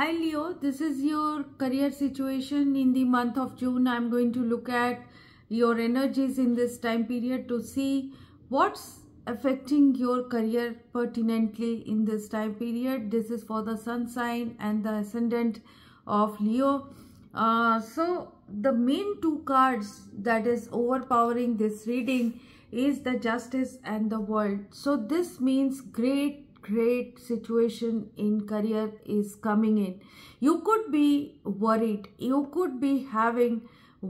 Hi Leo, this is your career situation in the month of June. I'm going to look at your energies in this time period to see what's affecting your career pertinently in this time period. This is for the sun sign and the ascendant of Leo. Uh, so the main two cards that is overpowering this reading is the justice and the world. So this means great great situation in career is coming in you could be worried you could be having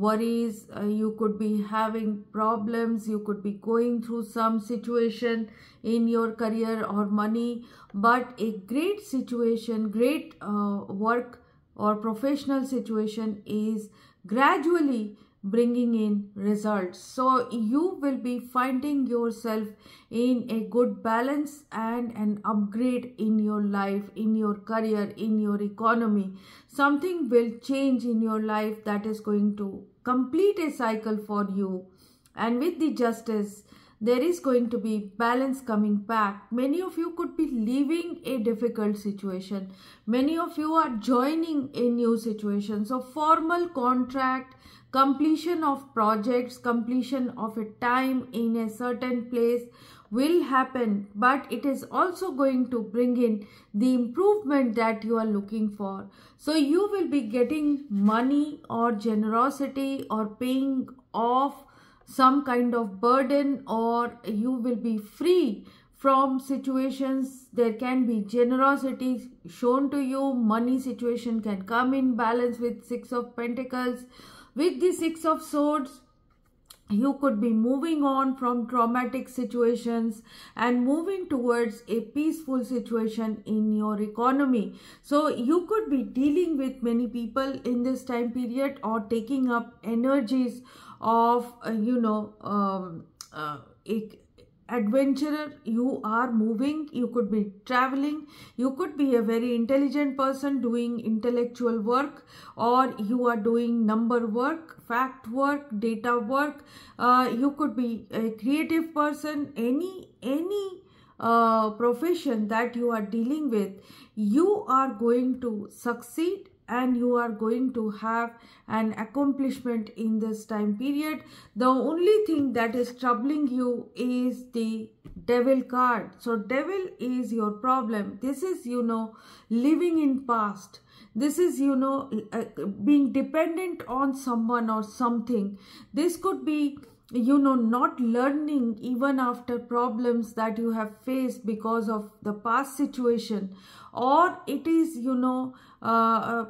worries uh, you could be having problems you could be going through some situation in your career or money but a great situation great uh, work or professional situation is gradually bringing in results so you will be finding yourself in a good balance and an upgrade in your life in your career in your economy something will change in your life that is going to complete a cycle for you and with the justice there is going to be balance coming back. Many of you could be leaving a difficult situation. Many of you are joining a new situation. So formal contract completion of projects, completion of a time in a certain place will happen but it is also going to bring in the improvement that you are looking for. So you will be getting money or generosity or paying off some kind of burden or you will be free from situations there can be generosity shown to you money situation can come in balance with six of pentacles with the Six of Swords, you could be moving on from traumatic situations and moving towards a peaceful situation in your economy. So you could be dealing with many people in this time period or taking up energies of, uh, you know, um, uh, adventurer you are moving you could be traveling you could be a very intelligent person doing intellectual work or you are doing number work fact work data work uh, you could be a creative person any any uh, profession that you are dealing with you are going to succeed and you are going to have an accomplishment in this time period. The only thing that is troubling you is the devil card. So devil is your problem. This is, you know, living in past. This is, you know, uh, being dependent on someone or something. This could be you know not learning even after problems that you have faced because of the past situation or it is you know uh, uh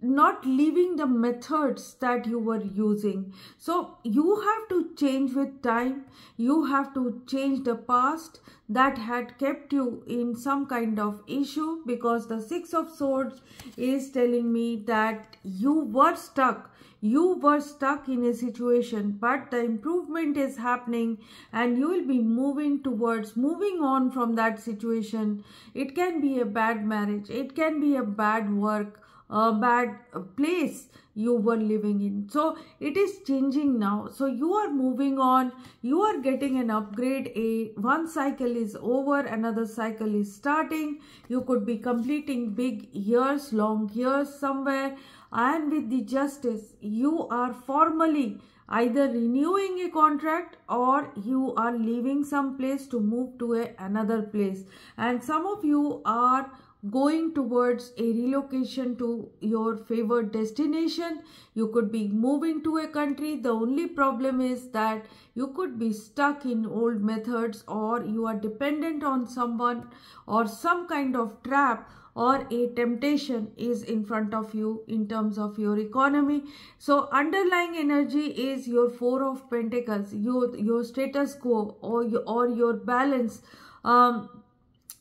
not leaving the methods that you were using so you have to change with time you have to change the past that had kept you in some kind of issue because the six of swords is telling me that you were stuck you were stuck in a situation but the improvement is happening and you will be moving towards moving on from that situation it can be a bad marriage it can be a bad work a bad place you were living in so it is changing now so you are moving on you are getting an upgrade a one cycle is over another cycle is starting you could be completing big years long years somewhere and with the justice you are formally either renewing a contract or you are leaving some place to move to a, another place and some of you are going towards a relocation to your favored destination you could be moving to a country the only problem is that you could be stuck in old methods or you are dependent on someone or some kind of trap or a temptation is in front of you in terms of your economy so underlying energy is your four of pentacles your your status quo or your, or your balance um,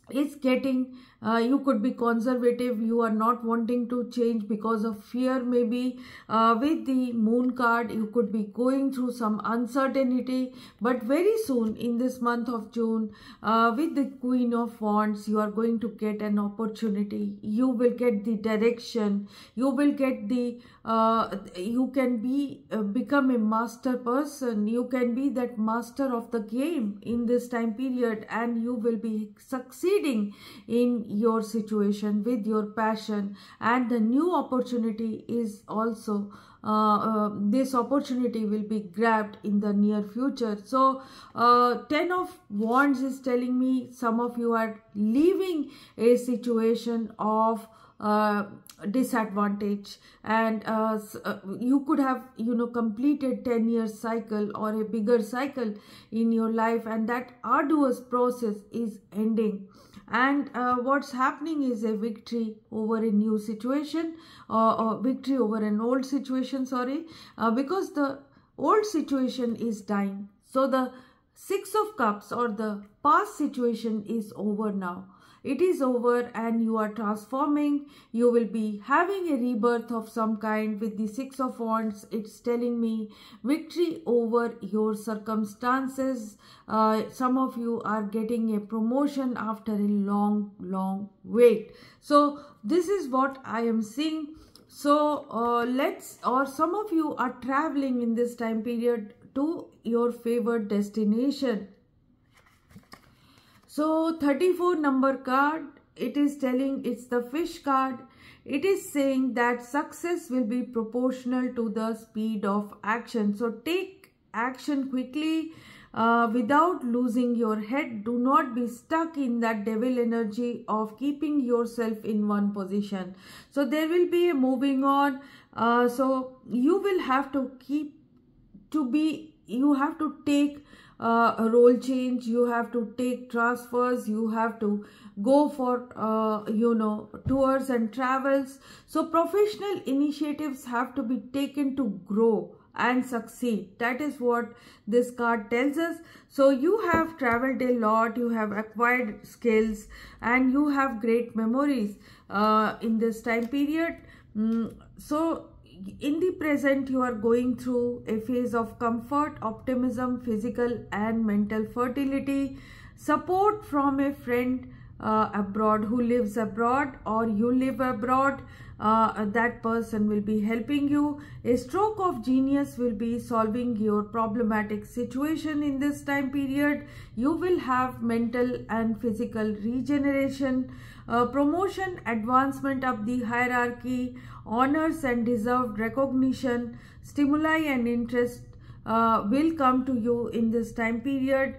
is getting uh, you could be conservative you are not wanting to change because of fear maybe uh, with the moon card you could be going through some uncertainty but very soon in this month of june uh, with the queen of wands you are going to get an opportunity you will get the direction you will get the uh, you can be uh, become a master person you can be that master of the game in this time period and you will be succeeding in your situation with your passion and the new opportunity is also uh, uh, this opportunity will be grabbed in the near future so uh, 10 of wands is telling me some of you are leaving a situation of uh, disadvantage and uh, uh, you could have you know completed 10 year cycle or a bigger cycle in your life and that arduous process is ending and uh, what's happening is a victory over a new situation or, or victory over an old situation sorry uh, because the old situation is dying so the six of cups or the past situation is over now it is over and you are transforming you will be having a rebirth of some kind with the six of wands it's telling me victory over your circumstances uh, some of you are getting a promotion after a long long wait so this is what i am seeing so uh, let's or some of you are traveling in this time period to your favorite destination so 34 number card, it is telling it's the fish card. It is saying that success will be proportional to the speed of action. So take action quickly uh, without losing your head. Do not be stuck in that devil energy of keeping yourself in one position. So there will be a moving on. Uh, so you will have to keep to be you have to take uh, role change you have to take transfers you have to go for uh, you know tours and travels so professional initiatives have to be taken to grow and succeed that is what this card tells us so you have traveled a lot you have acquired skills and you have great memories uh, in this time period mm, so in the present you are going through a phase of comfort optimism physical and mental fertility support from a friend uh, abroad who lives abroad or you live abroad uh, that person will be helping you a stroke of genius will be solving your problematic situation in this time period you will have mental and physical regeneration uh, promotion advancement of the hierarchy honors and deserved recognition stimuli and interest uh, will come to you in this time period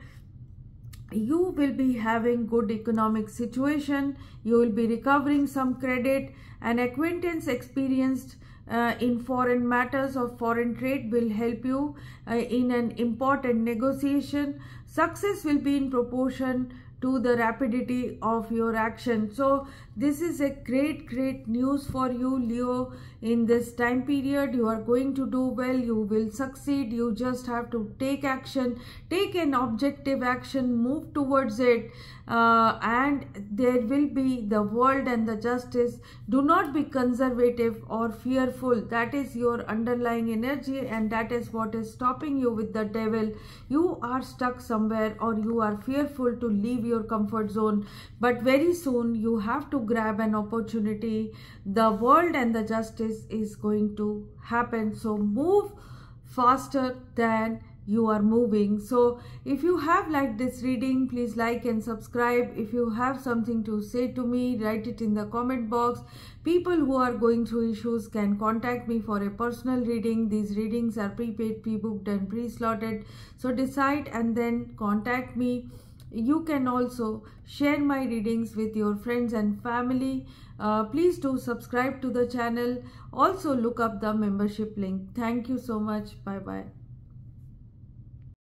you will be having good economic situation you will be recovering some credit an acquaintance experienced uh, in foreign matters or foreign trade will help you uh, in an important negotiation success will be in proportion to the rapidity of your action so this is a great great news for you leo in this time period you are going to do well you will succeed you just have to take action take an objective action move towards it uh, and there will be the world and the justice do not be conservative or fearful that is your underlying energy and that is what is stopping you with the devil you are stuck somewhere or you are fearful to leave your comfort zone but very soon you have to grab an opportunity the world and the justice is going to happen so move faster than you are moving so if you have liked this reading please like and subscribe if you have something to say to me write it in the comment box people who are going through issues can contact me for a personal reading these readings are prepaid pre-booked and pre-slotted so decide and then contact me you can also share my readings with your friends and family uh, please do subscribe to the channel also look up the membership link thank you so much bye bye